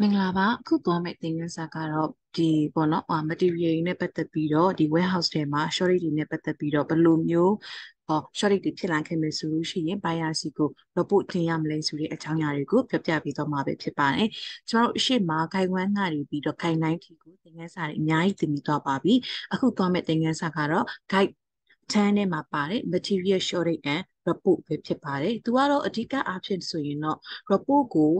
မင်္ဂလာပါအခုသွားမယ့်သင်ခန်းစာကတော့ဒီပေါ့နော်ဟာ material တွေနဲ့ပတ်သက်ပြီးတော့ဒီ warehouse တွေမှာ shortage တွေနဲ့ပတ်သက်ပြီးတော့ဘယ်လိုမျိုးဟော shortage တွေဖြစ်လာခဲ့မယ်ဆိုလို့ရှိရင် buyer စီကို report တင်ရမလဲဆိုတဲ့အကြောင်းအရာတွေကိုပြပြပေးတော့မှာပဲဖြစ်ပါတယ်ကျွန်တော်တို့အရှိမခိုင်ဝမ်းကနေပြီးတော့ခိုင်တိုင်းထီကိုသင်ခန်းစာတွေအများကြီးသင်ပြီးတော့ပါပြီအခုသွားမယ့်သင်ခန်းစာကတော့ guide 10ထဲမှာပါတယ် material shortage and report ပဲဖြစ်ပါတယ်သူကတော့အဓိကအားဖြင့်ဆိုရင်တော့ report ကို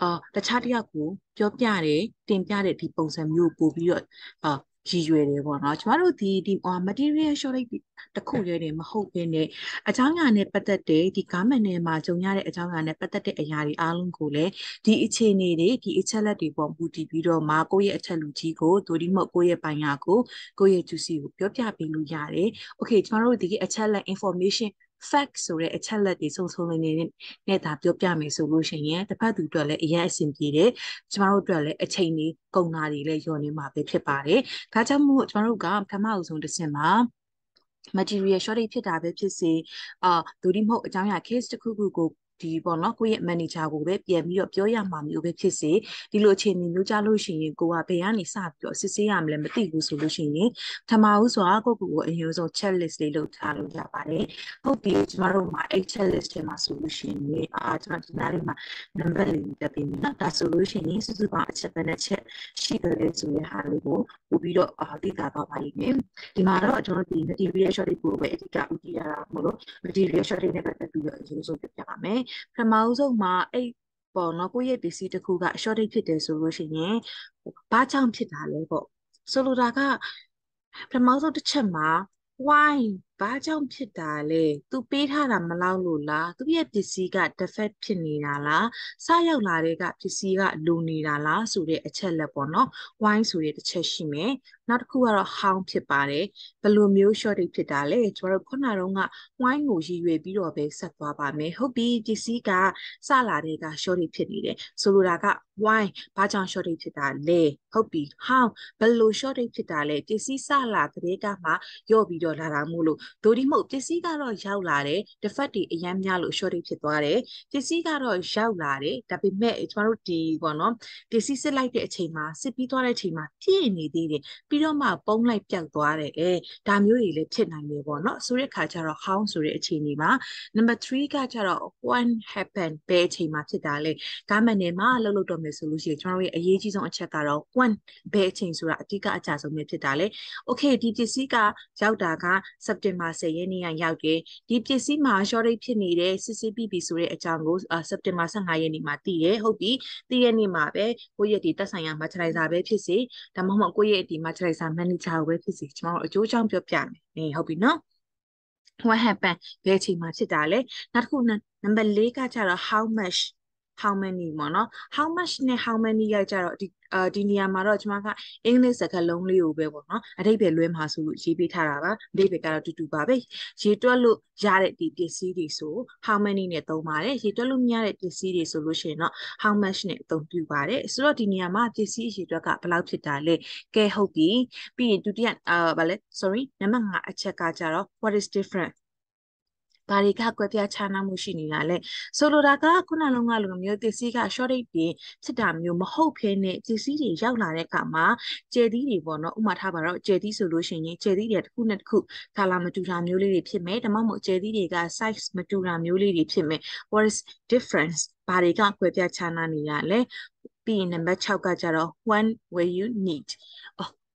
အာတခြားတယောက်ကိုပြောပြတယ်တင်ပြတဲ့ဒီပုံစံမျိုးပို့ပြီးတော့အာရည်ရွယ်တယ်ပေါ့နော်ကျမတို့ဒီဒီ material short တစ်ခုရဲတယ်မဟုတ်ဘဲနဲ့အကြောင်းအရာနဲ့ပတ်သက်တဲ့ဒီ garment နဲ့မှာကြုံရတဲ့အကြောင်းအရာနဲ့ပတ်သက်တဲ့အရာတွေအားလုံးကိုလည်းဒီအခြေအနေတွေဒီအချက်လက်တွေပေါ်မူတည်ပြီးတော့မှကိုယ့်ရဲ့အချက်လူကြီးကိုဒိုဒီမဟုတ်ကိုယ့်ရဲ့ပိုင်ရာကိုကိုယ့်ရဲ့ juicy ကိုပြောပြပေးလို့ရတယ်။ Okay ကျမတို့ဒီအချက်လက် information fact ဆိုတဲ့အချက်လက်တွေစုံစုံလင်လင်နဲ့ဒါပြောပြမယ်ဆိုလို့ရှိရင်တစ်ဖက်သူအတွက်လည်းအရင်အဆင်ပြေတယ်ကျမတို့အတွက်လည်းအချိန်လေးကုန်တာတွေလည်းညော်နေမှာပဲဖြစ်ပါတယ်ဒါကြောင့်မို့ကျမတို့ကပထမအဆုံးတစ်ဆင့်မှာ material shortage ဖြစ်တာပဲဖြစ်စေအာဒူဒီမဟုတ်အကြောင်းအရာ case တစ်ခုခုကိုဒီပေါ့နော်ကိုယ့်ရဲ့ manager ကိုပဲပြန်ပြီးတော့ပြောရမှာမျိုးပဲဖြစ်စေဒီလိုအခြေအနေမျိုးကြလို့ရှိရင်ကိုကဘယ်ကနေစပြီးတော့စစ်ဆေးရမလဲမသိဘူးဆိုလို့ရှိရင်ထမအောင်ဆိုတာကိုကိုကိုအရင်ဆုံး check list လေးလုပ်ထားလို့ရပါတယ်ဟုတ်ပြီကျမတို့မှာအဲ့ check list ထဲမှာဆိုလို့ရှိရင်အာကျမဒီနားလေးမှာ number လေးတက်ပေးမယ်နော်ဒါဆိုလို့ရှိရင်စုစုပေါင်းအချက်ပဲနဲ့ချက်ရှိကြတယ်ဆိုရင်ဟာလေးကိုပို့ပြီးတော့အာသိတာသွားပါလိမ့်မယ်ဒီမှာတော့ကျွန်တော်ဒီ material short တွေကိုပဲအဓိကဦးတည်ရတာမို့လို့ material short တွေနဲ့ပတ်သက်ပြီးတော့အရင်ဆုံးပြပြပါမယ်ပထမဦးဆုံးမှာအဲ့ပေါ့နော်ကိုယ့်ရဲ့ပစ္စည်းတစ်ခုက short date ဖြစ်တယ်ဆိုလို့ရှိရင်ဘာကြောင့်ဖြစ်တာလဲပေါ့ဆိုလိုတာကပထမဆုံးတစ်ချက်မှာ why ဘာကြောင့်ဖြစ်တာလဲသူပေးထားတာမလောက်လို့လားသူရဲ့ပစ္စည်းက defect ဖြစ်နေတာလားစရောက်လာတဲ့ကပစ္စည်းကလိုနေတာလားဆိုတဲ့အချက်လက်ပေါ့နော် why ဆိုတဲ့တစ်ချက်ရှိမယ်နောက်တစ်ခုကတော့ how ဖြစ်ပါတယ်ဘယ်လိုမျိုး short ဖြစ်တာလဲကျွန်တော်တို့ခုနကတော့ why ကိုရည်ရွယ်ပြီးတော့ပဲဆက်သွားပါမယ်ဟုတ်ပြီပစ္စည်းကစလာတဲ့က short ဖြစ်နေတယ်ဆိုလိုတာက why ဘာကြောင့် short ဖြစ်တာလဲဟုတ်ပြီ how ဘယ်လို short ဖြစ်တာလဲပစ္စည်းစလာတဲ့ကမှရော့ပြီးတော့လာတာမို့လို့ဒိုဒီမဟုတ်ပစ္စည်းကတော့ရောက်လာတယ်တစ်ဖက်တွေအရန်များလို့ short တွေဖြစ်သွားတယ်ပစ္စည်းကတော့ရောက်လာတယ်ဒါပေမဲ့ကျမတို့ဒီပေါ့နော်ပစ္စည်းစစ်လိုက်တဲ့အချိန်မှာစစ်ပြီးသွားတဲ့အချိန်မှာပြည့်နေသေးတယ်ပြီးတော့မှပုံးလိုက်ပြောက်သွားတယ်အဲဒါမျိုးတွေလည်းဖြစ်နိုင်တယ်ပေါ့နော်ဆိုတဲ့အခါကျတော့ how ဆိုတဲ့အခြေအနေမှာ number 3ကကျတော့ when happen ဘယ်အချိန်မှာဖြစ်တာလဲ government တွေမှာလှုပ်လှုပ်တော့မယ်ဆိုလို့ရှိရင်ကျွန်တော်တို့ရဲ့အရေးကြီးဆုံးအချက်ကတော့ when ဘယ်အချိန်ဆိုတာအဓိကအကျဆုံးပဲဖြစ်တာလေ okay ဒီပစ္စည်းကရောက်တာက September တင်ဘာ10ရက်နေ့ကရောက်တယ်ဒီပစ္စည်းမှာ shortage ဖြစ်နေတဲ့ CCPB ဆိုတဲ့အကြောင်းကိုစက်တင်ဘာ15ရက်နေ့မှာသိတယ်ဟုတ်ပြီသိရနေ့မှာပဲကိုယ့်ရဲ့ဒီတက်ဆိုင်ရာ merchandiser ပဲဖြစ်စေဒါမှမဟုတ်ကိုယ့်ရဲ့ဒီ merchandiser manager ကိုပဲဖြစ်စေကျွန်တော်တို့အကျိုးအကြောင်းပြောပြမယ်နေဟုတ်ပြီနော် what happened ဘယ်အချိန်မှာဖြစ်တာလဲနောက်တစ်ခုနံပါတ်၄ကကျတော့ how much how many ပေါ့နော် how much နဲ့ how many ရကြတော့ဒီအာဒီနေရာမှာတော့ကျမကအင်္ဂလိပ်စကားလုံးလေးကိုပဲပေါ့နော်အဓိပ္ပာယ်လွဲမှာဆိုလို့ရေးပေးထားတာပါအဓိပ္ပာယ်ကတော့တူတူပါပဲရေတွက်လို့ရတဲ့ဒီပစ္စည်းတွေဆို how many နဲ့သုံးပါတယ်ရေတွက်လို့မရတဲ့ပစ္စည်းတွေဆိုလို့ရှိရင်တော့ how much နဲ့အသုံးပြုပါတယ်ဆိုတော့ဒီနေရာမှာပစ္စည်းရေတွက်ကဘယ်လောက်ဖြစ်တာလဲကဲဟုတ်ပြီပြီးရင်ဒုတိယအာဗာလဲ sorry နံပါတ်5အချက်ကကြတော့ what is different ဘာတွေကကွဲပြားခြားနားမှုရှိနေတာလဲဆိုလိုတာကခုနလုံးကလိုမျိုးပစ္စည်းက short date တွေဖြစ်တာမျိုးမဟုတ်ဖ ೇನೆ ပစ္စည်းတွေရောက်လာတဲ့အခါမှာကျဲသီးတွေပေါ့နော်ဥမာထားပါတော့ကျဲသီးဆိုလို့ရှိရင်ကျဲသီးတွေတစ်ခုနဲ့တစ်ခု color မတူတာမျိုးလေးတွေဖြစ်မယ်ဒါမှမဟုတ်ကျဲသီးတွေက size မတူတာမျိုးလေးတွေဖြစ်မယ် what is difference ဘာတွေကကွဲပြားခြားနားနေတာလဲပြီးရင်နံပါတ်6ကကြတော့ when will you need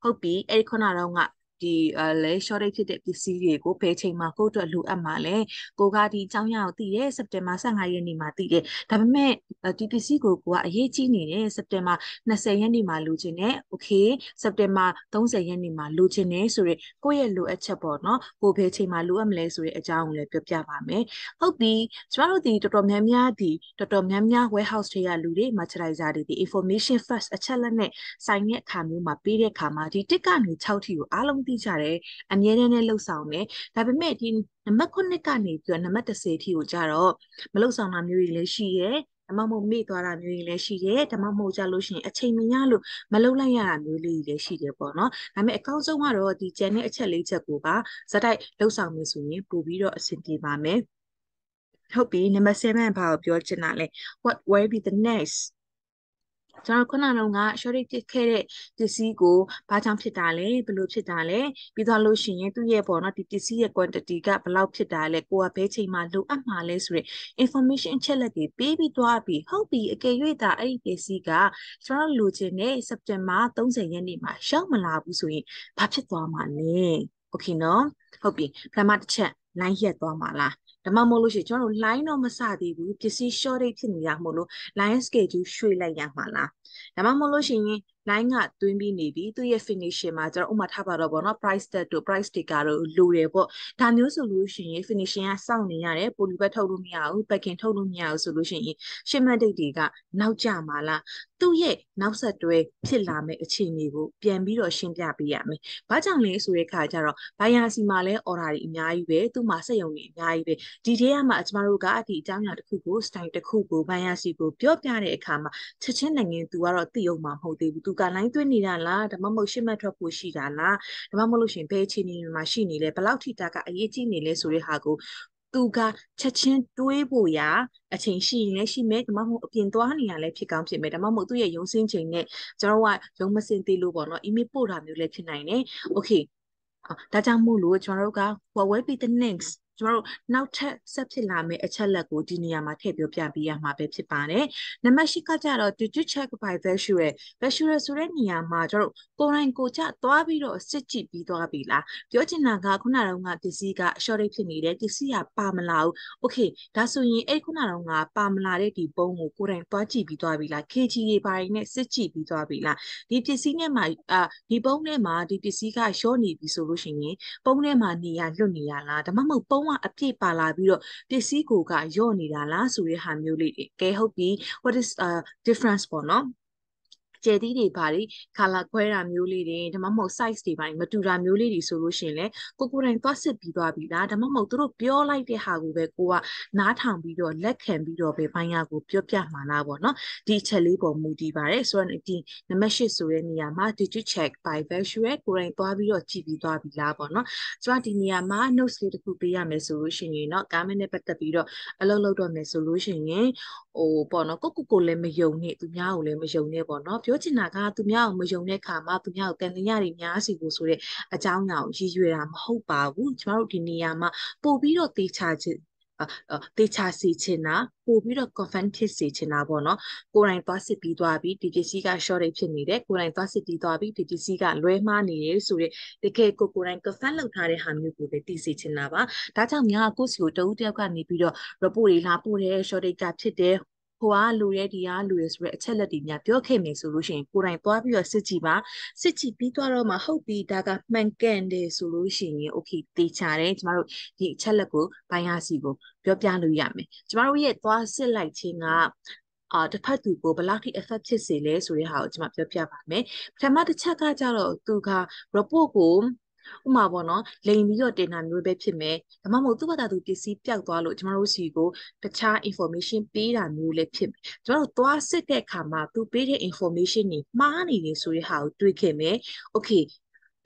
ဟုတ်ပြီအဲ့ဒီခုနတော့ကဒီလဲ shortage ဖြစ်တဲ့ပစ္စည်းတွေကိုဘယ်ချိန်မှာကိုယ့်အတွက်လိုအပ်မှာလဲကိုကဒီအကြောင်းအရာကိုသိတယ်စက်တင်ဘာ15ရက်နေ့မှာသိတယ်ဒါပေမဲ့ဒီပစ္စည်းကိုကိုကအရေးကြီးနေတယ်စက်တင်ဘာ20ရက်နေ့မှာလိုချင်တယ် okay စက်တင်ဘာ30ရက်နေ့မှာလိုချင်တယ်ဆိုတော့ကိုယ့်ရဲ့လိုအပ်ချက်ပေါ့နော်ကိုဘယ်ချိန်မှာလိုအပ်မလဲဆိုတဲ့အကြောင်းကိုလည်းပြောပြပါမယ်ဟုတ်ပြီကျမတို့ဒီတော်တော်များများဒီတော်တော်များများ warehouse တွေကလူတွေ merchandiser တွေဒီ information first အချက်လက်နဲ့ဆိုင်တဲ့အခါမျိုးမှာပေးတဲ့အခါမှာဒီ tick ကနေ6ထိကိုအားလုံးတိကျတယ်အမြဲတမ်းနဲ့လှုပ်ဆောင်တယ်ဒါပေမဲ့ဒီနံပါတ်9ကနေပြီးတော့နံပါတ်10အထိကိုကြတော့မလှုပ်ဆောင်တာမျိုးတွေလည်းရှိရဲ့ဒါမှမဟုတ်မေ့သွားတာမျိုးတွေလည်းရှိတယ်ဒါမှမဟုတ်ကြလို့ရှိရင်အချိန်မရလို့မလုပ်လိုက်ရတာမျိုးလေးတွေလည်းရှိတယ်ပေါ့နော်ဒါပေမဲ့အကောင်းဆုံးကတော့ဒီကျန်တဲ့အချက်လေးချက်ကိုပါဇက်တိုက်လှုပ်ဆောင်မယ်ဆိုရင်ပို့ပြီးတော့အဆင်ပြေပါမယ်ဟုတ်ပြီနံပါတ်7ဘာကိုပြောချင်တာလဲ what will be the next ကျွန်တော်ခုနကတော့ shorty ဖြစ်ခဲ့တဲ့ပစ္စည်းကိုဘာကြောင့်ဖြစ်တာလဲဘယ်လိုဖြစ်တာလဲပြီးသွားလို့ရှိရင်သူ့ရဲ့ပေါ့နော်ဒီပစ္စည်းရဲ့ quantity ကဘယ်လောက်ဖြစ်တာလဲကိုကဘယ်ချိန်မှာလိုအပ်မှာလဲဆိုတဲ့ information အချက်လက်တွေပေးပြီးသွားပြီးဟုတ်ပြီအကယ်၍သာအဲ့ဒီပစ္စည်းကကျွန်တော်လိုချင်တဲ့ September 30ရက်နေ့မှာရောက်မလာဘူးဆိုရင်ဘာဖြစ်သွားမှာလဲ okay နော်ဟုတ်ပြီပထမတစ်ချက် line ရက်သွားမှာလားဒါမှမဟုတ်လို့ရှိရင်ကျွန်တော်တို့ line တော့မစသေးဘူးပစ္စည်း short date ဖြစ်နေတာမို့လို့ line schedule ရွှေ့လိုက်ရမှာလားဒါမှမဟုတ်လို့ရှိရင် line ကသွင်းပြီးနေပြီသူရဲ့ finishing မှာကျွန်တော်ဥမာထားပါတော့ဗောနော် price tag တို့ price sticker တို့လိုတယ်ပေါ့ဒါမျိုးဆိုလို့ရှိရင် finishing ကစောင့်နေရတယ် poly bag ထုတ်လို့မရဘူး packing ထုတ်လို့မရဘူးဆိုလို့ရှိရင် shipment date တွေကနောက်ကျမှာလားသူ့ရဲ့နောက်ဆက်တွဲဖြစ်လာမယ့်အခြေအနေကိုပြန်ပြီးတော့ရှင်းပြပေးရမယ်။ဘာကြောင့်လဲဆိုတဲ့အခါကျတော့ဘိုင်ယာစီမှာလည်း order တွေအများကြီးပဲသူ့မှာစက်ရုံတွေအများကြီးပဲဒီထဲကမှကျမတို့ကဒီအကြောင်းအရာတစ်ခုကို style တစ်ခုကိုဘိုင်ယာစီကိုပြောပြတဲ့အခါမှာချက်ချင်းနိုင်ငံသူကကတော့သိအောင်မှမဟုတ်သေးဘူးသူကလိုင်းသွင်းနေတာလားဒါမှမဟုတ်ရှစ်မှတ်ထွက်ဖို့ရှိတာလားဒါမှမဟုတ်လို့ရှင်ဘယ်အခြေအနေမှာရှိနေလဲဘယ်လောက်ထိတာကအရေးကြီးနေလဲဆိုတဲ့ဟာကိုသူကချက်ချင်းတွေးဖို့ရာ အချိန်ရှိရင်လည်းရှိမယ်ဒါမှမဟုတ်အပြင်သွားနေရလည်းဖြစ်ကောင်းဖြစ်မယ်ဒါမှမဟုတ်သူ့ရဲ့ရုံးစင်းချိန်နဲ့ကျွန်တော်ကရုံးမစင်သေးလို့ပေါ့နော်အီးမေးလ်ပို့တာမျိုးလည်းဖြစ်နိုင်တယ် okay ဒါကြောင့်မို့လို့ကျွန်တော်တို့က Huawei P the next ကျမတို့နောက်ထပ်ဆက်ဖြစ်လာမယ့်အချက်လက်ကိုဒီနေရာမှာထည့်ပြောပြပေးရမှာပဲဖြစ်ပါတယ်။နံပါတ်၈ကကြတော့ did you check by value ရဲ့ value ဆိုတဲ့နေရာမှာကျတို့ကိုယ်တိုင်ကိုကြသွားပြီးတော့စစ်ကြည့်ပြီးသွားပြီလား။ပြောချင်တာကခုနတုန်းကပစ္စည်းက short rate ဖြစ်နေတယ်ပစ္စည်းကပါမလာဘူး။ Okay ဒါဆိုရင်အဲ့ခုနတုန်းကပါမလာတဲ့ဒီပုံကိုကိုယ်တိုင်သွားကြည့်ပြီးသွားပြီလား။ KG တွေဘာတွေနဲ့စစ်ကြည့်ပြီးသွားပြီလား။ဒီပစ္စည်းနဲ့မှာအာဒီပုံနဲ့မှာဒီပစ္စည်းက short နေပြီဆိုလို့ရှိရင် ပုံနဲ့မှာနေရလွတ်နေရလား။ဒါမှမဟုတ်ပုံကဝအပြည့်ပါလာပြီးတော့ပစ္စည်းကိုကညော့နေတာလားဆိုတဲ့ဟာမျိုးလေးတွေကဲဟုတ်ပြီ what is uh difference ပေါ့နော်ကျဲသီးတွေဘာတွေ color ခွဲတာမျိုးလေးတွေဒါမှမဟုတ် size တွေဘာတွေမတူတာမျိုးလေးတွေဆိုလို့ရှိရင်လေကိုကိုတိုင်းသွားစစ်ပြီးသွားပြီလားဒါမှမဟုတ်သူတို့ပြောလိုက်တဲ့ဟာကိုပဲကိုကနားထောင်ပြီးတော့လက်ခံပြီးတော့ပဲဘိုင်းရကိုပြောပြမှာလားပေါ့နော်ဒီချက်လေးပေါ်မူတည်ပါတယ်ဆိုတော့ဒီနံပါတ်၈ဆိုတဲ့နေရာမှာ did you check by virtual ကိုတိုင်းသွားပြီးတော့ကြည့်ပြီးသွားပြီလားပေါ့နော်ကျွန်တော်ဒီနေရာမှာ notes လေးတစ်ခုပေးရမယ်ဆိုလို့ရှိရင်เนาะ garment နဲ့ပတ်သက်ပြီးတော့အလုပ်လုပ်တော့မယ်ဆိုလို့ရှိရင်ဟိုပေါ့နော်ကိုကိုကိုလည်းမယုံနဲ့သူများကိုလည်းမယုံနဲ့ပေါ့နော်ပြောချင်တာကသူများကိုမယုံတဲ့ခါမှာသူများကိုတန်လျာတွေများစီဖို့ဆိုတဲ့အကြောင်းအရာကိုရည်ရွယ်တာမဟုတ်ပါဘူးကျမတို့ဒီနေရာမှာပို့ပြီးတော့တေချာခြင်းတေချာစီချင်တာပို့ပြီးတော့ confirm ဖြစ်စီချင်တာပေါ့နော်ကိုယ်တိုင်သွားစစ်ပြီးသွားပြီးဒီပစ္စည်းက short တွေဖြစ်နေတယ်ကိုယ်တိုင်သွားစစ်ပြီးသွားပြီးဒီပစ္စည်းကလွဲမှားနေတယ်ဆိုတော့တကယ်ကိုကိုယ်တိုင် confirm လုပ်ထားတဲ့ဟာမျိုးကိုပဲသိစီချင်တာပါဒါကြောင့်များကိုယ့်စီကိုတဦးတယောက်ကနေပြီးတော့ report တွေလာပို့တယ် short တွေကဖြစ်တယ်ဟိုကလူရဲဒီကလူရဲဆိုရဲအချက်လက်တွေများပြောခဲ့မယ်ဆိုလို့ရှိရင်ကိုယ်တိုင်သွားပြီးတော့စစ်ကြည့်ပါစစ်ကြည့်ပြီးတော့မှဟုတ်ပြီဒါကမှန်ကန်တယ်ဆိုလို့ရှိရင် okay တေချာတယ်ကျမတို့ဒီအချက်လက်ကိုဘိုင်းရစီကို ပြောပြလို့ရမယ်ကျမတို့ရဲ့သွားစစ်လိုက်ခြင်းကအာတစ်ဖက်သူကိုဘယ်လောက်ထိ effect ဖြစ်စေလဲဆိုတဲ့ဟာကိုကျွန်မပြောပြပါမယ်ပထမတစ်ချက်ကကြတော့သူက report ကိုဥမာပေါ့နော်လိန်ပြီးတော့တင်တာမျိုးပဲဖြစ်မယ်ဒါမှမဟုတ်သူ့ဘာသာသူပစ္စည်းပျောက်သွားလို့ကျမတို့စီကိုတခြား information ပေးတာမျိုးလည်းဖြစ်မယ်ကျမတို့သွားစစ်တဲ့အခါမှာသူပေးတဲ့ information တွေမှားနေတယ်ဆိုတဲ့ဟာကိုတွေ့ခဲ့မယ် okay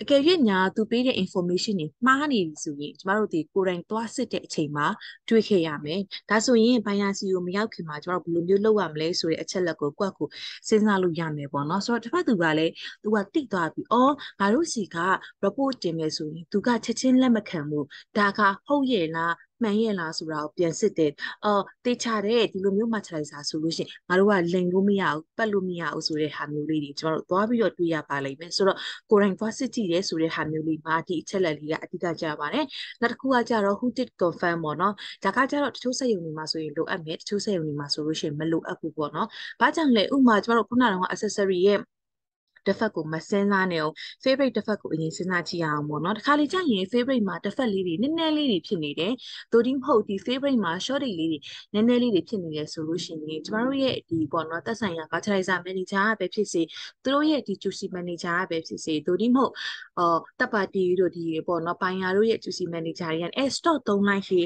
အကယ်၍ညာသူပေးတဲ့ information တွေမှားနေပြီဆိုရင်ကျမတို့ဒီကိုယ်တိုင်သွားစစ်တဲ့အချိန်မှာတွေ့ခဲ့ရမယ်။ဒါဆိုရင် bias ကိုမရောက်ခင်မှာကျမတို့ဘယ်လိုမျိုးလုပ်ရမလဲဆိုတဲ့အချက်လက်ကိုကိုယ့်ကိုစဉ်းစားလို့ရမယ်ပေါ့နော်။ဆိုတော့တစ်ဖက်သူကလည်းသူကတိသွားပြီ။အော်ငါတို့စီက report တင်မယ်ဆိုရင်သူကချက်ချင်းလက်မခံဘူး။ဒါကဟုတ်ရဲ့လားမှန်ရဲ့လားဆိုတာကိုပြန်စစ်တယ်အော်တေချာတဲ့ဒီလိုမျိုးမှတ်လိုက်စာဆိုလို့ရှိရင်ငါတို့ကလိန်လို့မရဘူးပတ်လို့မရဘူးဆိုတဲ့ဟာမျိုးလေးတွေကျမတို့သွားပြီးတော့တွေ့ရပါလိမ့်မယ်ဆိုတော့ကိုရိုင်းသွားစစ်ကြည့်တယ်ဆိုတဲ့ဟာမျိုးလေးမှာဒီအချက်လက်လေးကအဓိကကြပါတယ်နောက်တစ်ခုကကြတော့ who did confirm ပေါ့နော်ဒါကကြတော့တချို့စက်ရုံတွေမှာဆိုရင်လိုအပ်မယ်တချို့စက်ရုံတွေမှာဆိုလို့ရှိရင်မလိုအပ်ဘူးပေါ့နော်ဘာကြောင့်လဲဥမာကျမတို့ခုနကတော့ accessory ရဲ့တစ်ဖက်ကိုမစင်းစားနေအောင် favorite တစ်ဖက်ကိုအရင်စဉ်းစားကြည့်ရအောင်ပေါ့နော်တခါလေကြာရင် favorite မှာတစ်ဖက်လေးတွေနည်းနည်းလေးတွေဖြစ်နေတယ်သို့ဒီမဟုတ်ဒီ favorite မှာ short တွေလေးတွေနည်းနည်းလေးတွေဖြစ်နေတယ်ဆိုလို့ရှိရင်ကျမတို့ရဲ့ဒီပေါ့နော်သက်ဆိုင်ရာ fertilizer manager ကပဲဖြစ်စေသူတို့ရဲ့ဒီ juicy manager ကပဲဖြစ်စေသို့ဒီမဟုတ်အော်တပ်ပါတီတို့ဒီပေါ့နော်ပိုင်းယာတို့ရဲ့ juicy manager တွေကအဲ stock 3 line ရှိ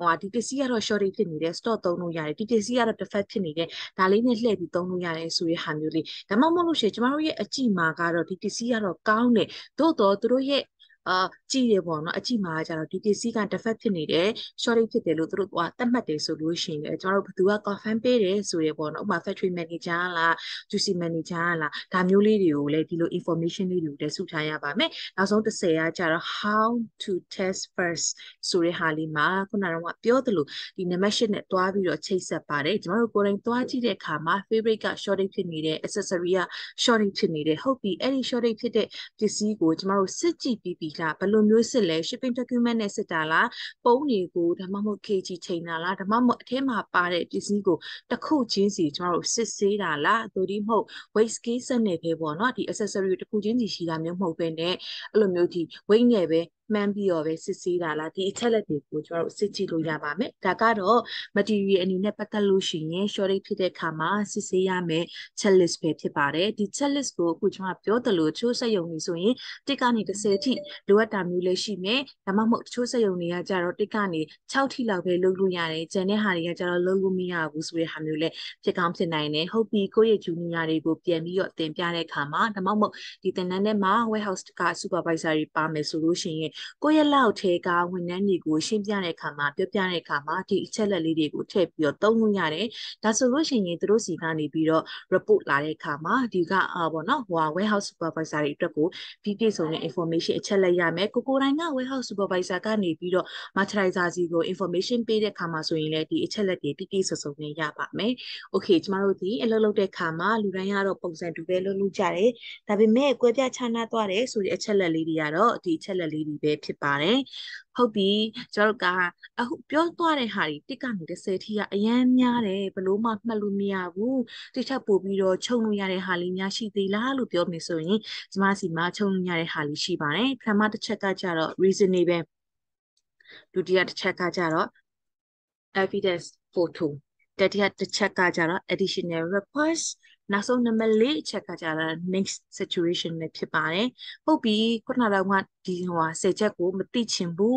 ဟိုဟာဒီပစ္စည်းကတော့ shortage ဖြစ်နေတယ် stock သုံးလို့ရတယ်ဒီပစ္စည်းကတော့ defect ဖြစ်နေတယ်ဒါလေးနဲ့လှည့်ပြီးသုံးလို့ရတယ်ဆိုတဲ့ဟာမျိုးလေးဒါမှမဟုတ်လို့ရှိရင်ကျမတို့ရဲ့အကြည့်မှာကတော့ဒီပစ္စည်းကတော့ကောင်းတယ်သို့တော့သူတို့ရဲ့အာကြည့်ရပေါ့နော်အကြည့်မှာကျတော့ဒီပစ္စည်းက defect ဖြစ်နေတယ် shortage ဖြစ်တယ်လို့သူတို့ကသတ်မှတ်တယ်ဆိုလို့ရှိရင်ကျွန်တော်တို့ဘသူက confirm ပေးတယ်ဆိုရပေါ့နော်ဥပမာ factory manager လား QC manager လားဒါမျိုးလေးတွေကိုလည်းဒီလို information လေးတွေကိုလည်းစုထားရပါမယ်နောက်ဆုံး30ကကျတော့ how to test first ဆိုတဲ့ဟာလေးမှာခုနကတော့ပြောသလိုဒီ number 8နဲ့တွားပြီးတော့ချိတ်ဆက်ပါတယ်ကျွန်တော်တို့ကိုယ်တိုင်တွားကြည့်တဲ့အခါမှာ favorite က shortage ဖြစ်နေတယ် accessory က shortage ဖြစ်နေတယ်ဟုတ်ပြီအဲ့ဒီ shortage ဖြစ်တဲ့ပစ္စည်းကိုကျွန်တော်တို့စစ်ကြည့်ပြီးပြီကဘယ်လိုမျိုးစစ်လဲ shipping document နဲ့စစ်တာလားပုံးတွေကိုဒါမှမဟုတ် kg ချိန်တာလားဒါမှမဟုတ်အထဲမှာပါတဲ့ပစ္စည်းကိုတစ်ခုချင်းစီကျွန်တော်တို့စစ်ဆေးတာလားသို့ဒီမဟုတ် weight scale စနစ်ပဲပေါ့နော်ဒီ accessory တစ်ခုချင်းစီရှိတာမျိုးမဟုတ်ဘဲနဲ့အဲ့လိုမျိုးဒီ weight နဲ့ပဲမှန်းပြီးတော့ပဲစစ်ဆေးတာလားဒီအချက်လက်တွေကိုကျွန်တော်တို့စစ်ကြည့်လို့ရပါမယ်ဒါကတော့ material အနေနဲ့ပတ်သက်လို့ရှိရင် shortage ဖြစ်တဲ့အခါမှာစစ်ဆေးရမယ် checklist ပဲဖြစ်ပါတယ်ဒီ checklist ကိုအခုကျွန်မပြောသလိုချိုးဆက်ယုံနေဆိုရင်တစ်ကနေ30အထိလိုအပ်တာမျိုးလည်းရှိမယ်ဒါမှမဟုတ်ချိုးဆက်ယုံတွေကကြတော့တစ်ကနေ6ထိလောက်ပဲလုပ်လို့ရတယ်ကျန်တဲ့ဟာတွေကကြတော့လုပ်လို့မရဘူးဆိုတဲ့ဟာမျိုးလည်းဖြစ်ကောင်းဖြစ်နိုင်တယ်ဟုတ်ပြီကိုယ့်ရဲ့ junior တွေကိုပြန်ပြီးတော့တင်ပြတဲ့အခါမှာဒါမှမဟုတ်ဒီသင်တန်းထဲမှာ warehouse က supervisor တွေပါမယ်ဆိုလို့ရှိရင်ကိုယ့်ရဲ့လောက်ထဲကဝန်ထမ်းတွေကိုရှင်းပြတဲ့အခါမှာပြောပြတဲ့အခါမှာဒီအချက်လက်လေးတွေကိုထည့်ပြီးတော့သုံးလို့ရတယ်ဒါဆိုလို့ရှိရင်သူတို့စီကနေပြီးတော့ report လာတဲ့အခါမှာဒီကအာပေါ့နော်ဟို warehouse supervisor တွေအတွက်ကိုပြီးပြည့်စုံတဲ့ information အချက်လက်ရမယ်ကိုကိုတိုင်းက warehouse supervisor ကနေပြီးတော့ materializer စီကို information ပေးတဲ့အခါမှာဆိုရင်လည်းဒီအချက်လက်တွေပြည့်ပြည့်စုံစုံနဲ့ရပါမယ်။ Okay ကျမတို့ဒီအလုပ်လုပ်တဲ့အခါမှာလူတိုင်းကတော့ပုံစံတူပဲလုပ်လုပ်ကြတယ်။ဒါပေမဲ့ကွဲပြားခြားနားသွားတယ်ဆိုတဲ့အချက်လက်လေးတွေကတော့ဒီအချက်လက်လေးတွေပဲပဲဖြစ်ပါတယ်။ဟုတ်ပြီကျွန်တော်တို့ကအခုပြောသွားတဲ့ဟာတွေတစ်ကနေ30ထိကအရန်များတယ်ဘလို့မှမှတ်လို့မရဘူး။တစ်ထပ်ပို့ပြီးတော့ခြုံလို့ရတဲ့ဟာလေးများရှိသေးလားလို့ပြောမယ်ဆိုရင်ကျမစီမှာခြုံလို့ရတဲ့ဟာလေးရှိပါတယ်။ပထမတစ်ချက်ကကြတော့ reasonable ဒုတိယတစ်ချက်ကကြတော့ evidence photo တတိယတစ်ချက်ကကြတော့ additional reports နောက်ဆုံးနံပါတ်၄အချက်ကကြတာ next situation နဲ့ဖြစ်ပါတယ်ဟုတ်ပြီခုနကတော့ဒီဟိုဟာ၁၀ချက်ကိုမသိချင်ဘူး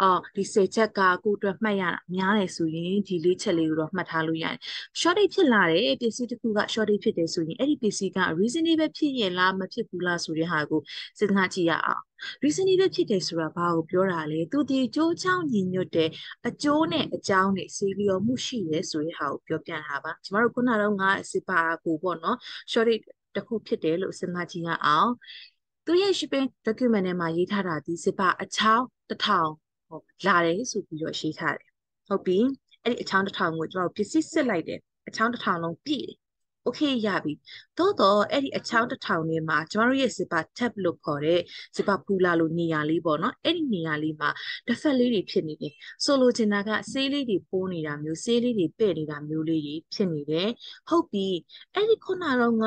အော်ဒီ၁၀ချက်ကကိုယ်အတွက်မှတ်ရတာများတယ်ဆိုရင်ဒီ၄ချက်လေးကိုတော့မှတ်ထားလို့ရတယ် shortage ဖြစ်လာတယ်ပစ္စည်းတစ်ခုက shortage ဖြစ်တယ်ဆိုရင်အဲ့ဒီပစ္စည်းက reasonable ဖြစ်ရင်လားမဖြစ်ဘူးလားဆိုတဲ့ဟာကိုစဉ်းစားကြည့်ရအောင် reasonable ဖြစ်တယ်ဆိုတာဘာကိုပြောတာလဲသူဒီကြိုးချောင်းညီညွတ်တဲ့အကျိုးနဲ့အကြောင်းနဲ့စီလျော်မှုရှိတယ်ဆိုတဲ့ဟာကိုပြောပြတာပါကျမတို့ခုနကတော့ငါစစ်ပါကိုပေါ့နော် shortage တစ်ခုဖြစ်တယ်လို့စဉ်းစားကြည့်ရအောင်သူရဲ့ shipping document ထဲမှာရေးထားတာဒီစစ်ပါအချောင်းတစ်ထောင်ဟုတ်လာတယ်ဆိုပြီးတော့ရေးထားတယ်ဟုတ်ပြီအဲ့ဒီအချောင်းတစ်ထောင်ကိုကျွန်တော်တို့ပစ္စည်းစစ်လိုက်တယ်အချောင်းတစ်ထောင်လုံးပြည့်တယ်โอเคရပြီသို့တော့အဲ့ဒီအချောင်းတစ်ထောင်ထဲမှာကျမတို့ရဲ့ zipper tab လို့ခေါ်တဲ့ zipper puller လို့နေရာလေးပေါ့နော်အဲ့ဒီနေရာလေးမှာတစ်ဖက်လေးတွေဖြစ်နေတယ်ဆိုလိုချင်တာကဆေးလေးတွေပိုးနေတာမျိုးဆေးလေးတွေပဲ့နေတာမျိုးလေးကြီးဖြစ်နေတယ်ဟုတ်ပြီအဲ့ဒီခုနတော့က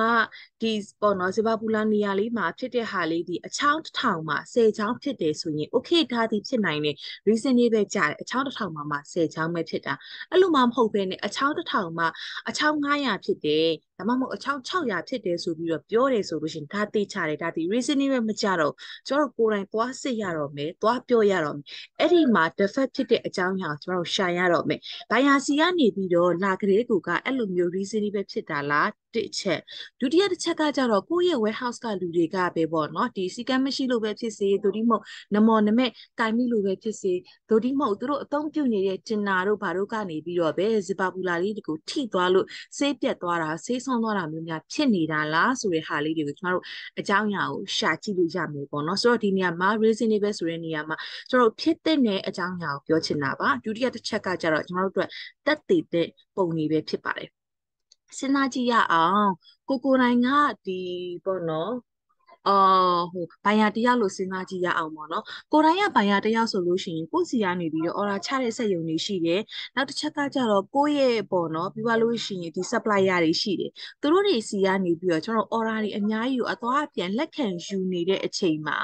ဒီပေါ့နော် zipper puller နေရာလေးမှာဖြစ်တဲ့ဟာလေးဒီအချောင်းတစ်ထောင်မှာ10ချောင်းဖြစ်တယ်ဆိုရင် okay ဒါဒီဖြစ်နိုင်တယ် reason လေးပဲကြားတယ်အချောင်းတစ်ထောင်မှာမှ10ချောင်းပဲဖြစ်တာအဲ့လိုမှမဟုတ်ဘဲနဲ့အချောင်းတစ်ထောင်မှာအချောင်း900ဖြစ်တယ်ဒါမှမဟုတ်အချောက်600ဖြစ်တယ်ဆိုပြီးတော့ပြောတယ်ဆိုလို့ရှိရင်ဒါသိချတယ်ဒါဒီ reasoning ပဲမကြတော့ကျမတို့ကိုယ်တိုင်သွားစစ်ရတော့မယ်သွားပြောရတော့မယ်အဲ့ဒီမှာ defect ဖြစ်တဲ့အကြောင်းအရာကိုကျမတို့ရှာရတော့မယ် bias ကနေပြီးတော့လာကလေးကူကအဲ့လိုမျိုး reasoning ပဲဖြစ်တာလားတစ်ချက်ဒုတိယတစ်ချက်ကကြတော့ကိုယ့်ရဲ့ warehouse ကလူတွေကပဲပေါ့နော်ဒီစီကမ်းမရှိလို့ပဲဖြစ်စေဒို့ဒီမဟုတ်နမောနမက်ကင်မိလို့ပဲဖြစ်စေဒို့ဒီမဟုတ်သူတို့အသုံးပြုနေတဲ့ဂျင်နာတို့ဘာတို့ကနေပြီးတော့ပဲဇီပါပူလာလေးတကူထိသွားလို့ဆေးပြက်သွားတာဆေးဆုံးသွားတာမျိုးများဖြစ်နေတာလားဆိုတဲ့ဟာလေးတွေကိုကျွန်တော်တို့အကြောင်းအရာကိုရှာကြည့်လို့ရမယ်ပေါ့နော်ဆိုတော့ဒီနေရာမှာ reasonable ဆိုတဲ့နေရာမှာကျွန်တော်တို့ဖြစ်တဲ့အကြောင်းအရာကိုပြောချင်တာပါဒုတိယတစ်ချက်ကကြတော့ကျွန်တော်တို့အတွက်တက်တည်တဲ့ပုံတွေပဲဖြစ်ပါတယ်စဉ်းစားကြည့်ရအောင်ကိုကိုနိုင်ကဒီပေါ့နော်အော်ဟိုဘိုင်ယာတယောက်လို့စဉ်းစားကြည့်ရအောင်ပေါ့နော်ကိုတိုင်းကဘိုင်ယာတယောက်ဆိုလို့ရှိရင်ကိုစီကနေပြီးတော့ order ချတဲ့စက်ယုံတွေရှိတယ်နောက်တစ်ချက်ကကြတော့ကိုရဲ့ပေါ့နော်ပြီးပါလို့ရှိရင်ဒီ supplier တွေရှိတယ်သူတို့တွေစီကနေပြီးတော့ကျွန်တော် order တွေအများကြီးကိုအသွားပြန်လက်ခံယူနေတဲ့အချိန်မှာ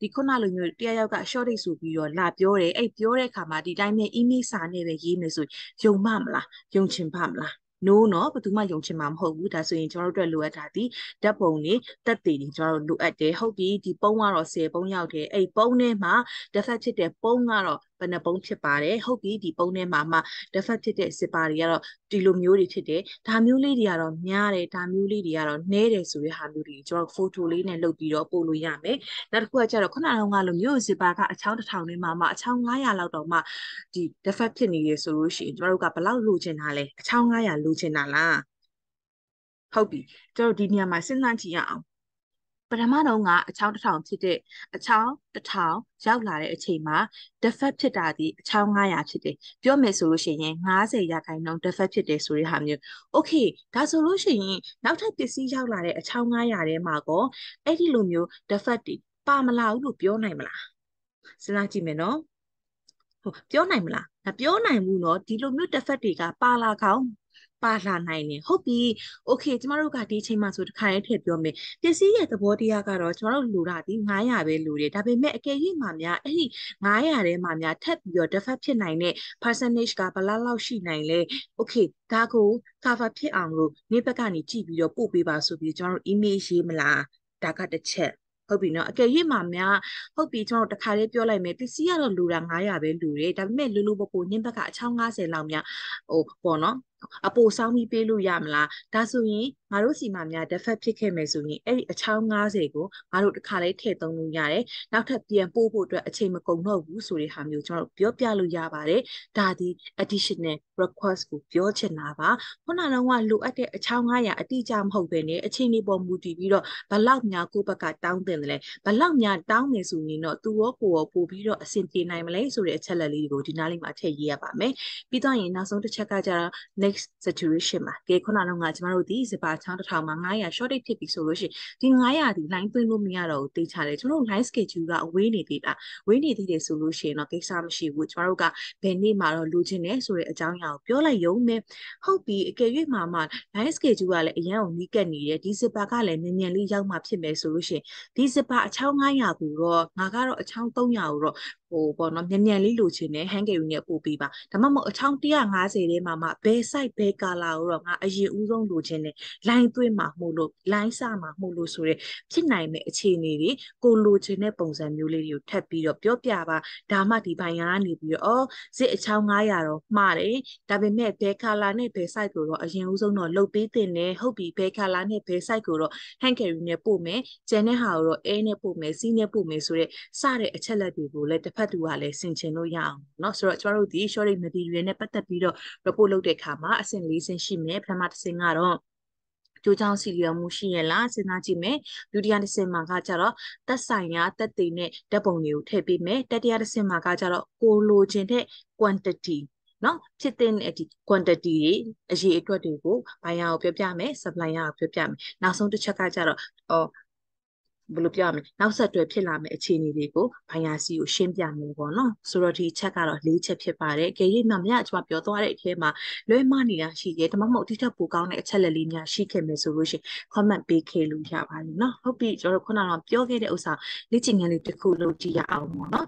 ဒီခုနလိုမျိုးတရားယောက်က shortage ဆိုပြီးတော့လာပြောတယ်အဲ့ပြောတဲ့အခါမှာဒီတိုင်းနဲ့ email စာနဲ့ပဲရေးမယ်ဆိုယုံမမလားယုံချင်ပါမလား no နော်ဘယ်သူမှယုံချင်မှာမဟုတ်ဘူးဒါဆိုရင်ကျွန်တော်တို့အတွက်လိုအပ်တာဒီဓာတ်ပုံတွေတက်တည်တွေကျွန်တော်တို့လိုအပ်တယ်ဟုတ်ပြီဒီပုံကတော့10ပုံရောက်တယ်အဲ့ပုံထဲမှာတစ်ဖက်ဖြစ်တဲ့ပုံကတော့ဘယ်နှပုံးဖြစ်ပါတယ်ဟုတ်ပြီဒီပုံးထဲမှာမှ defect ဖြစ်တဲ့စစ်ပါတွေကတော့ဒီလိုမျိုးတွေဖြစ်တယ်ဒါမျိုးလေးတွေကတော့များတယ်ဒါမျိုးလေးတွေကတော့နည်းတယ်ဆိုတဲ့ဟာမျိုးတွေကျွန်တော် photo လေးနဲ့လုပ်ပြီးတော့ပို့လို့ရမယ်နောက်တစ်ခုကကျတော့ခုနကလိုမျိုးစစ်ပါကအချောင်းတစ်ထောင်လေးမှာမှအချောင်း900လောက်တော့မှဒီ defect ဖြစ်နေရဆိုလို့ရှိရင်ကျွန်တော်တို့ကဘလောက်လိုချင်တာလဲအချောင်း900လိုချင်တာလားဟုတ်ပြီကျွန်တော်ဒီနေရာမှာစဉ်းစားကြည့်ရအောင်ပထမတော့ကအချောင်းတစ်ထောင်ဖြစ်တဲ့အချောင်းတစ်ထောင်ရောက်လာတဲ့အချိန်မှာ defect ဖြစ်တာဒီအချောင်း900ဖြစ်တယ်ပြောမယ်ဆိုလို့ရှိရင်90ရာခိုင်နှုန်း defect ဖြစ်တယ်ဆိုတဲ့ဟာမျိုး okay ဒါဆိုလို့ရှိရင်နောက်ထပ်ပစ္စည်းရောက်လာတဲ့အချောင်း900ထဲမှာကောအဲ့ဒီလိုမျိုး defect တွေပါမလာဘူးလို့ပြောနိုင်မလားစဉ်းစားကြည့်မယ်နော်ဟုတ်ပြောနိုင်မလားမပြောနိုင်ဘူးเนาะဒီလိုမျိုး defect တွေကပါလာကောင်းပါလာနိုင်တယ်ဟုတ်ပြီ okay ကျမတို့ကဒီအချိန်မှဆိုတစ်ခါလေးထည့်ပြောမယ်ပစ္စည်းရဲ့သဘောတရားကတော့ကျမတို့လူတာဒီ900ပဲလူတယ်ဒါပေမဲ့အကယ်၍မှများအဲ့ဒီ900ထဲမှာများထပ်ပြီးတော့ default ဖြစ်နိုင်တဲ့ percentage ကဘလောက်လောက်ရှိနိုင်လဲ okay ဒါကို cover ဖြစ်အောင်လို့နေ့ဘက်ကနေကြည့်ပြီးတော့ပို့ပေးပါဆိုပြီးကျွန်တော်တို့ email ရေးမလားဒါကတစ်ချက်ဟုတ်ပြီနော်အကယ်၍မှများဟုတ်ပြီကျွန်တော်တခါလေးပြောလိုက်မယ်ပစ္စည်းကတော့လူတာ900ပဲလူတယ်ဒါပေမဲ့လူလူပပညင်ဘက်ကအချောင်း90လောက်များဟိုပေါ့နော်အပိုဆောင်းပြီးပေးလို့ရမလားဒါဆိုရင်ငါတို့စီမှာများ defect ဖြစ်ခဲ့မယ်ဆိုရင်အဲ့ဒီအချောင်း90ကိုငါတို့တစ်ခါလေးထည့်သုံးလို့ရတယ်နောက်ထပ်ပြန်ပို့ဖို့အတွက်အချိန်မကုန်တော့ဘူးဆိုတဲ့ဟာမျိုးကျွန်တော်တို့ပြောပြလို့ရပါတယ်ဒါဒီ additional request ကိုပြောချင်တာပါခုနကတော့လိုအပ်တဲ့အချောင်း900အတိအကျမဟုတ်ဘဲနဲ့အချိန်လေးပေါ်မူတည်ပြီးတော့ဘလောက်များကိုယ့်ဘက်ကတောင်းတင်တယ်လဲဘလောက်များတောင်းတယ်ဆိုရင်တော့သူရောကိုယ်ရောပို့ပြီးတော့အဆင်ပြေနိုင်မလဲဆိုတဲ့အချက်လက်လေးတွေကိုဒီနားလေးမှာထည့်ရေးရပါမယ်ပြီးတော့ရင်နောက်ဆုံးတစ်ချက်ကကြတော့ date saturation မှာကဲခုနကတော့ငါကျမတို့ဒီစပါချောင်းတစ်ထောင်မှာ900 short date ဖြစ်ပြီဆိုလို့ရှိရင်ဒီ900ဒီ line သွင်းလို့မရတော့ဘူးတေးချတယ်ကျွန်တော် line schedule ကအဝေးနေသေးတာဝေးနေသေးတယ်ဆိုလို့ရှိရင်တော့ကိစ္စမရှိဘူးကျမတို့ကဘယ်နေ့မှတော့လိုချင်တယ်ဆိုတဲ့အကြောင်းအရာကိုပြောလိုက်ရုံနဲ့ဟုတ်ပြီအကယ်၍မှမှ line schedule ကလည်းအရင်ကနီးကပ်နေတယ်ဒီစပါကလည်းမြန်မြန်လေးရောက်မှဖြစ်မယ်ဆိုလို့ရှိရင်ဒီစပါအချောင်း900ကိုတော့ငါကတော့အချောင်း300ကိုတော့ဟိုပေါ့နော်မြန်မြန်လေးလိုချင်တယ် hand carry နဲ့ပို့ပေးပါဒါမှမဟုတ်1150ထဲမှာမှဘယ် site ဘယ် color ကိုတော့ငါအရင်ဦးဆုံးလိုချင်တယ် line သွင်းမှာမို့လို့ line စမှာမို့လို့ဆိုရဲဖြစ်နိုင်မဲ့အခြေအနေတွေကိုလိုချင်တဲ့ပုံစံမျိုးလေးတွေကိုထပ်ပြီးတော့ပြောပြပါဒါမှဒီပိုင်းကနေပြီးတော့အော်စစ်အချောင်း900တော့မှားတယ်ဒါပေမဲ့ဘယ် color နဲ့ဘယ် site ကိုတော့အရင်ဦးဆုံးတော့လုတ်ပေးတင်တယ်ဟုတ်ပြီဘယ် color နဲ့ဘယ် site ကိုတော့ hand carry နဲ့ပို့မယ်ကျန်တဲ့ဟာကိုတော့ A နဲ့ပို့မယ် C နဲ့ပို့မယ်ဆိုရဲစတဲ့အချက်လက်တွေကိုလည်းတစ်ဖက်သက်သူကလည်းဆင်ခြင်လို့ရအောင်เนาะဆိုတော့ကျမတို့ဒီ shortage material နဲ့ပတ်သက်ပြီးတော့ report လုပ်တဲ့အခါမှာအဆင့်၄ဆင့်ရှိမယ်ပထမတစ်ဆင့်ကတော့ကျိုးချောင်းစီလျော်မှုရှိရလားစဉ်းစားကြည့်မယ်ဒုတိယတစ်ဆင့်မှာကကြတော့သက်ဆိုင်ရာတက်သိနဲ့ဓာတ်ပုံတွေကိုထည့်ပေးမယ်တတိယတစ်ဆင့်မှာကကြတော့ကိုလိုချင်တဲ့ quantity နော်ဖြစ်တဲ့ဒီ quantity တွေအရေအတွက်တွေကို buyer ကိုပြောပြမယ် supplier ကိုပြောပြမယ်နောက်ဆုံးတစ်ချက်ကကြတော့ဟောဘယ်လိုပြောရမလဲနောက်ဆက်တွဲဖြစ်လာမယ့်အခြေအနေတွေကိုဘိုင်ယာစီကိုရှင်းပြမယ်ပေါ့နော်ဆိုတော့ဒီချက်ကတော့၄ချက်ဖြစ်ပါတယ်။ကြေရိမမရကျွန်မပြောသွားတဲ့အထဲမှာလွဲမနေတာရှိတယ်ဒါမှမဟုတ်အတိအထက်ပိုကောင်းတဲ့အချက်လက်လေးများရှိခဲ့မယ်ဆိုလို့ရှိရင် comment ပေးခဲ့လို့ရပါတယ်နော်ဟုတ်ပြီကျွန်တော်ခုနကပြောခဲ့တဲ့ဥစ္စာလေ့ကျင့်ခန်းလေးတစ်ခုလုပ်ကြည့်ရအောင်ပေါ့နော်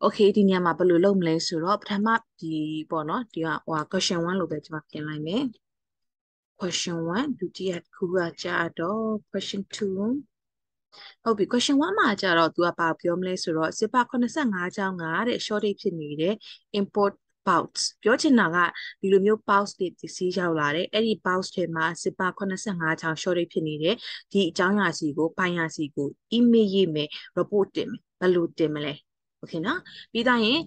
โอเคဒီညမှာဘယ်လိုလုပ်မလဲဆိုတော့ပထမဒီပေါ့နော်ဒီကဟို question 1လို့ပဲကျွန်မပြင်လိုက်မယ် question 1ဒုတိယတစ်ခုကကြာတော့ question 2ဟုတ်ပြီ question 1မှာကြတော့ तू ကဘာပြောမလဲဆိုတော့စစ်ပါ85ကျောင်းကတဲ့ short date ဖြစ်နေတဲ့ import pouch ပြောချင်တာကဒီလိုမျိုး pouch တွေပစ္စည်းရောက်လာတယ်အဲ့ဒီ pouch တွေမှာစစ်ပါ85ချောင်း short ဖြစ်နေတယ်ဒီအကြောင်းအရာစီကိုပိုင်းရာစီကို email ရေးမယ် report တင်မယ်ဘယ်လိုတင်မလဲ okay နော်ပြီးသားရင်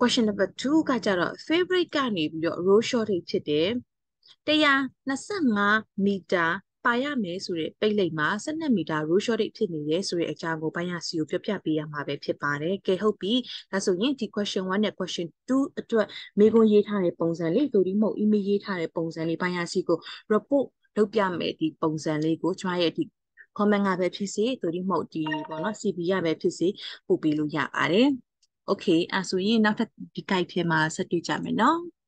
question number 2ကကြတော့ favorite ကနေပြီးတော့ row short ဖြစ်တယ်125မီတာပါရမယ်ဆိုတဲ့ပိတ်လိပ်မှာ12မီတာ row short ဒိတ်ဖြစ်နေရဲဆိုတဲ့အကြောင်းကိုပိုင်းရစီကိုပြပြပေးရမှာပဲဖြစ်ပါတယ်။ကဲဟုတ်ပြီ။ဒါဆိုရင်ဒီ question 1နဲ့ question 2အတွက်မိကွန်းရေးထားတဲ့ပုံစံလေးဒိုဒီမဟုတ် email ရေးထားတဲ့ပုံစံလေးပိုင်းရစီကို report လုပ်ပြမယ်ဒီပုံစံလေးကိုကျွန်မရဲ့ဒီ comment ကပဲဖြစ်စေဒိုဒီမဟုတ်ဒီပေါ့နော် CV ရပဲဖြစ်စေပို့ပေးလို့ရပါတယ်။ Okay အဲဆိုရင်နောက်ထပ်ဒီ guide ထဲမှာဆက်တွေ့ကြမယ်နော်။